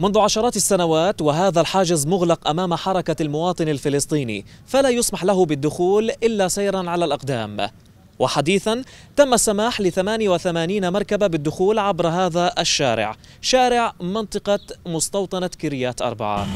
منذ عشرات السنوات وهذا الحاجز مغلق أمام حركة المواطن الفلسطيني فلا يسمح له بالدخول إلا سيرا على الأقدام وحديثا تم السماح ل 88 مركبة بالدخول عبر هذا الشارع شارع منطقة مستوطنة كريات أربعة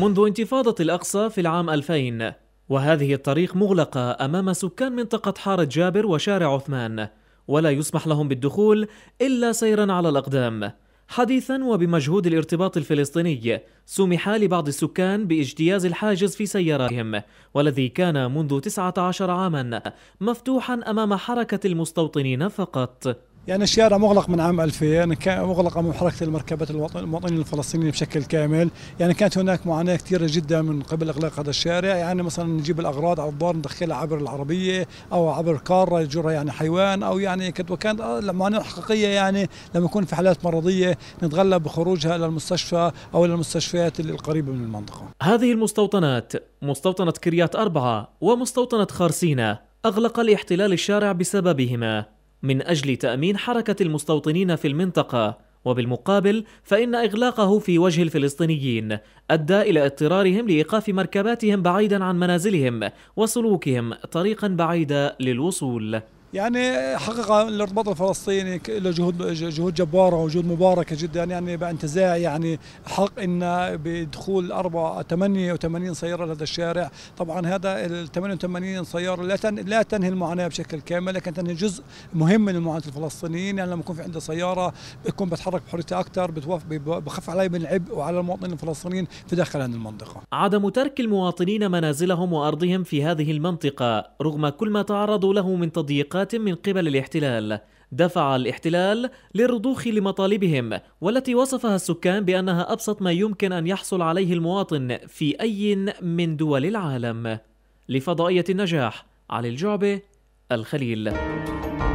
منذ انتفاضة الأقصى في العام 2000 وهذه الطريق مغلقة أمام سكان منطقة حارة جابر وشارع عثمان ولا يسمح لهم بالدخول إلا سيرا على الأقدام حديثا وبمجهود الارتباط الفلسطيني سمح لبعض السكان باجتياز الحاجز في سياراتهم والذي كان منذ 19 عاما مفتوحا أمام حركة المستوطنين فقط يعني الشارع مغلق من عام 2000 يعني كان مغلق من حركة المركبات المواطنين الفلسطينيين بشكل كامل يعني كانت هناك معاناة كثيرة جدا من قبل إغلاق هذا الشارع يعني مثلا نجيب الأغراض على الدار ندخلها عبر العربية أو عبر قارة يجرها يعني حيوان أو يعني كانت وكانت المعاناة الحقيقية يعني لما يكون في حالات مرضية نتغلب بخروجها إلى المستشفى أو إلى المستشفيات القريبة من المنطقة هذه المستوطنات مستوطنة كريات أربعة ومستوطنة خارسينا أغلق الاحتلال الشارع بسببهما من أجل تأمين حركة المستوطنين في المنطقة وبالمقابل فإن إغلاقه في وجه الفلسطينيين أدى إلى اضطرارهم لإيقاف مركباتهم بعيدا عن منازلهم وسلوكهم طريقا بعيدا للوصول يعني حقيقة الارتباط الفلسطيني له جهود جهود جبارة وجهود مباركة جدا يعني بانتزاع يعني حق ان بدخول أربعة 88 سيارة لهذا الشارع طبعا هذا ال 88 سيارة لا لا تنهي المعاناة بشكل كامل لكن تنهي جزء مهم من معاناة الفلسطينيين يعني لما يكون في عندي سيارة بكون بتحرك بحريتي أكثر بخف علي من العبء وعلى المواطنين الفلسطينيين في داخل هذه المنطقة عدم ترك المواطنين منازلهم وأرضهم في هذه المنطقة رغم كل ما تعرضوا له من تضييقات هجمات من قبل الاحتلال دفع الاحتلال للرضوخ لمطالبهم والتي وصفها السكان بأنها أبسط ما يمكن أن يحصل عليه المواطن في أي من دول العالم لفضائية النجاح علي الجعبة الخليل